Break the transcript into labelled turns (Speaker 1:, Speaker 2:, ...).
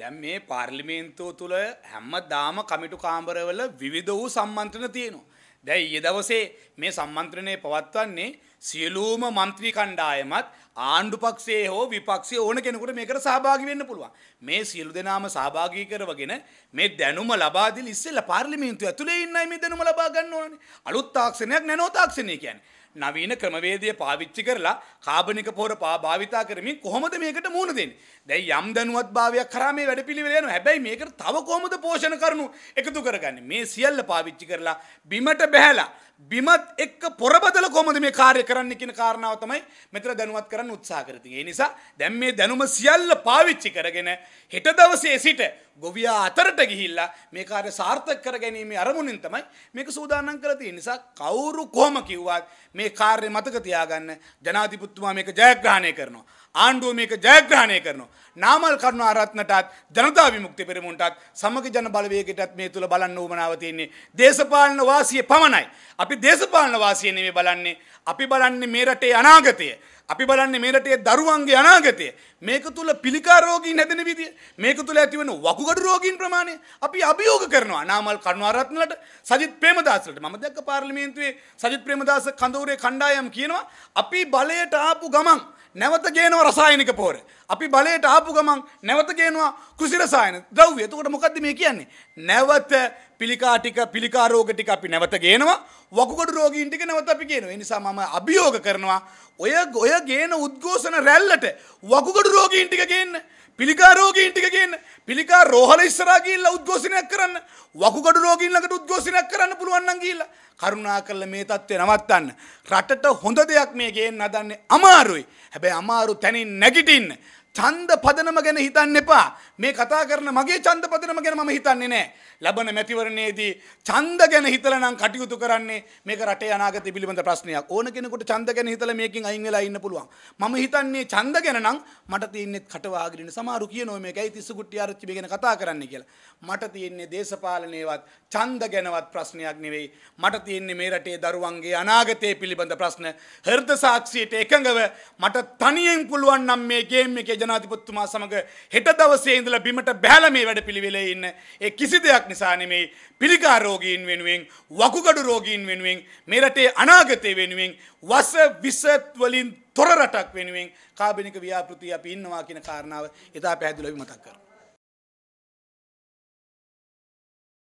Speaker 1: දැන් මේ පාර්ලිමේන්තුව තුළ හැමදාම කමිටු කාමරවල විවිධ වූ සම්මන්ත්‍රණ තියෙනවා. දැන් ඊයේ දවසේ මේ සම්මන්ත්‍රණය පවත්වන්නේ සියලූම මන්ත්‍රී කණ්ඩායමත් ආණ්ඩුපක්ෂයේ හෝ විපක්ෂය ඕන කෙනෙකුට මේකට සහභාගි වෙන්න පුළුවන්. මේ සියලු දෙනාම සහභාගී කරවගෙන මේ දැනුම ලබා දෙල ඉස්සෙල්ලා පාර්ලිමේන්තුව ඇතුලේ ඉන්නයි මේ දැනුම ලබා ගන්න ඕනේ. අලුත් තාක්ෂණයක් නැනෝ තාක්ෂණය කියන්නේ. නවීන ක්‍රමවේදය පාවිච්චි කරලා කාබනික පොහොර භාවිතා කරමින් කොහොමද මේකට මුහුණ දෙන්නේ? දැන් යම් දැනුවත් භාවයක් කරා මේ වැඩපිළිවෙල යනවා. හැබැයි මේකට තව කොහොමද පෝෂණ කරනු එකතු කරගන්නේ? මේ සියල්ල පාවිච්චි කරලා බිමට බැහැලා බිමත් එක්ක පොරබදල කොහොමද මේ කාර්ය කරන්න කියන කාරණාව තමයි මෙතන දැනුවත් කරන්න උත්සාහ කරති. ඒ නිසා දැන් මේ දැනුම සියල්ල පාවිච්චි කරගෙන හෙට දවසේ සිට ගොවියා අතරට ගිහිල්ලා මේ කාර්ය සාර්ථක කර ගැනීමේ අරමුණින් තමයි මේක සූදානම් කරලා තියෙන්නේ. නිසා කවුරු කොහොම කිව්වත් මේ කාර්ය මතක තියාගන්න ජනාධිපතිතුමා මේක ජයග්‍රහණය කරනවා. ආණ්ඩුව මේක ජයග්‍රහණය කරනවා. නාමල් කරුණු ආරත්නටත් ජනතා විමුක්ති පෙරමුණටත් සමග ජන බලවේගයටත් මේ තුල බලන්න උවමනාව තියෙන්නේ. දේශපාලන වාසිය පමණයි. අපි දේශපාලන වාසිය නෙමෙයි බලන්නේ. අපි බලන්නේ මේ රටේ අනාගතය. අපි බලන්නේ මේ රටේ දරුවන්ගේ අනාගතය. මේක තුල පිළිකා රෝගීන් හැදෙන විදිය, මේක තුල ඇතිවන වකුගඩු රෝගීන් ප්‍රමාණය අපි අභියෝග කරනවා. නාමල් කරුණාරත්නලට, සජිත් ප්‍රේමදාසලට. මම දැක්ක පාර්ලිමේන්තුවේ සජිත් ප්‍රේමදාස කඳවුරේ කණ්ඩායම් කියනවා අපි බලයට ආපු ගමන් නැවත ගේනවා රසායනික පෝර. අපි බලයට ආපු ගමන් නැවත ගේනවා කෘෂි රසායන ද්‍රව්‍ය. එතකොට මොකද්ද මේ කියන්නේ? නැවත පිළිකා ටික පිළිකා රෝග ටික අපි නැවත ගේනවා වකුගඩු රෝගීන් ටික නැවත අපි ගේනවා ඒ නිසා මම අභියෝග කරනවා ඔය ඔය ගේන උද්ඝෝෂණ රැල්ලට වකුගඩු රෝගීන් ටික ගේන්න පිළිකා රෝගීන් ටික ගේන්න පිළිකා රෝහල ඉස්සරහා ගිහිල්ලා උද්ඝෝෂණයක් කරන්න වකුගඩු රෝගීන් ළඟට උද්ඝෝෂණයක් කරන්න පුළුවන් නම් ගිහිල්ලා කරුණාකරලා මේ தත්ත්වය නවත්තන්න රටට හොඳ දෙයක් මේ ගේන්න හදන්නේ අමාරුයි හැබැයි අමාරු තැනින් නැගිටින්න ඡන්ද පදනම ගැන හිතන්න එපා. මේ කතා කරන මගේ ඡන්ද පදනම ගැන මම හිතන්නේ නැහැ. ලබන මැතිවරණයේදී ඡන්ද ගැන හිතලා නම් කටයුතු කරන්නේ මේක රටේ අනාගතය පිළිබඳ ප්‍රශ්නයක්. ඕන කෙනෙකුට ඡන්ද ගැන හිතලා මේකෙන් අයින් වෙලා ඉන්න පුළුවන්. මම හිතන්නේ ඡන්ද ගැන නම් මට තියෙන්නේ කටවාගෙන ඉන්න සමහරු කියනවා මේකයි තිස්සකුට්ටි ආරච්චි මේ ගැන කතා කරන්න කියලා. මට තියෙන්නේ දේශපාලනයේවත් ඡන්ද ගැනවත් ප්‍රශ්නයක් නෙවෙයි. මට තියෙන්නේ මේ රටේ දරුවන්ගේ අනාගතය පිළිබඳ ප්‍රශ්න. හෘද සාක්ෂියට එකඟව මට තනියෙන් පුළුවන් නම් මේ ගේම් එකේ ජනාධිපතිතුමා සමග හෙට දවසේ ඉඳලා බිමට බැහැලා මේ වැඩපිළිවෙලේ ඉන්න ඒ කිසි දෙයක් නිසා නෙමෙයි පිළිකා රෝගීන් වෙනුවෙන් වකුගඩු රෝගීන් වෙනුවෙන් මේ රටේ අනාගතය වෙනුවෙන් වස විස වලින් තොර රටක් වෙනුවෙන් කාබනික ව්‍යාපෘති අපි ඉන්නවා කියන කාරණාව එදා පැහැදිලිව මතක් කරගන්න